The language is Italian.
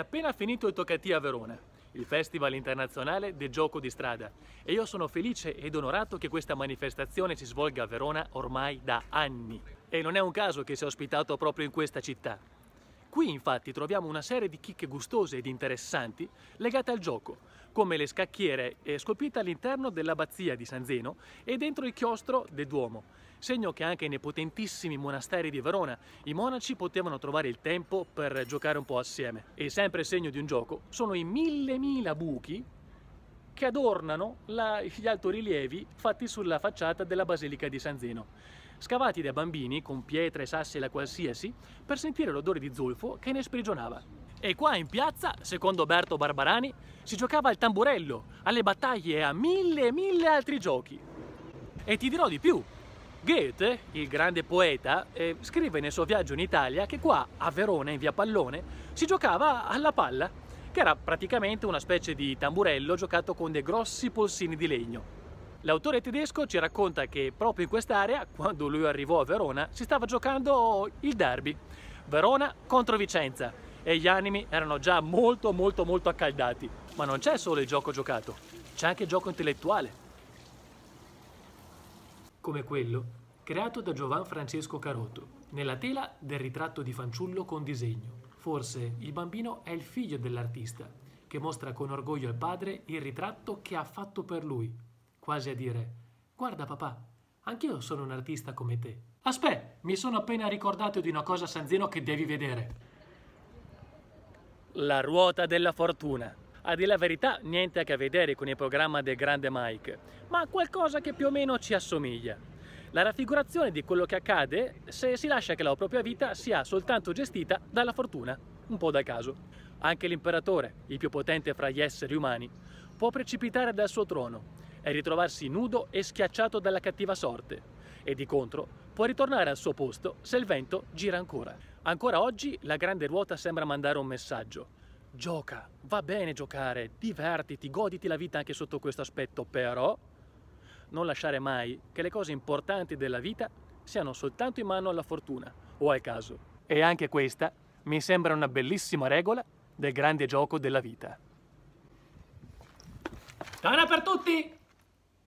appena finito il Toccati a Verona, il Festival Internazionale del Gioco di Strada e io sono felice ed onorato che questa manifestazione si svolga a Verona ormai da anni. E non è un caso che sia ospitato proprio in questa città. Qui infatti troviamo una serie di chicche gustose ed interessanti legate al gioco, come le scacchiere eh, scolpite all'interno dell'abbazia di San Zeno e dentro il chiostro del Duomo, segno che anche nei potentissimi monasteri di Verona i monaci potevano trovare il tempo per giocare un po' assieme. E sempre segno di un gioco sono i mille mila buchi che adornano la, gli altorilievi fatti sulla facciata della Basilica di San Zeno scavati da bambini con pietre, sassi e la qualsiasi, per sentire l'odore di zolfo che ne sprigionava. E qua in piazza, secondo Berto Barbarani, si giocava al tamburello, alle battaglie e a mille e mille altri giochi. E ti dirò di più. Goethe, il grande poeta, eh, scrive nel suo viaggio in Italia che qua, a Verona, in via Pallone, si giocava alla palla, che era praticamente una specie di tamburello giocato con dei grossi polsini di legno. L'autore tedesco ci racconta che proprio in quest'area, quando lui arrivò a Verona, si stava giocando il derby. Verona contro Vicenza e gli animi erano già molto molto molto accaldati. Ma non c'è solo il gioco giocato, c'è anche il gioco intellettuale. Come quello creato da Giovan Francesco Carotto, nella tela del ritratto di fanciullo con disegno. Forse il bambino è il figlio dell'artista, che mostra con orgoglio al padre il ritratto che ha fatto per lui, quasi a dire Guarda papà, anch'io sono un artista come te. Aspetta, mi sono appena ricordato di una cosa Sanzeno che devi vedere. La ruota della fortuna. A dire la verità, niente a che vedere con il programma del grande Mike, ma qualcosa che più o meno ci assomiglia. La raffigurazione di quello che accade se si lascia che la propria vita sia soltanto gestita dalla fortuna, un po' da caso. Anche l'imperatore, il più potente fra gli esseri umani, può precipitare dal suo trono, è ritrovarsi nudo e schiacciato dalla cattiva sorte e di contro può ritornare al suo posto se il vento gira ancora. Ancora oggi la grande ruota sembra mandare un messaggio. Gioca, va bene giocare, divertiti, goditi la vita anche sotto questo aspetto, però non lasciare mai che le cose importanti della vita siano soltanto in mano alla fortuna o al caso. E anche questa mi sembra una bellissima regola del grande gioco della vita. Tana per tutti!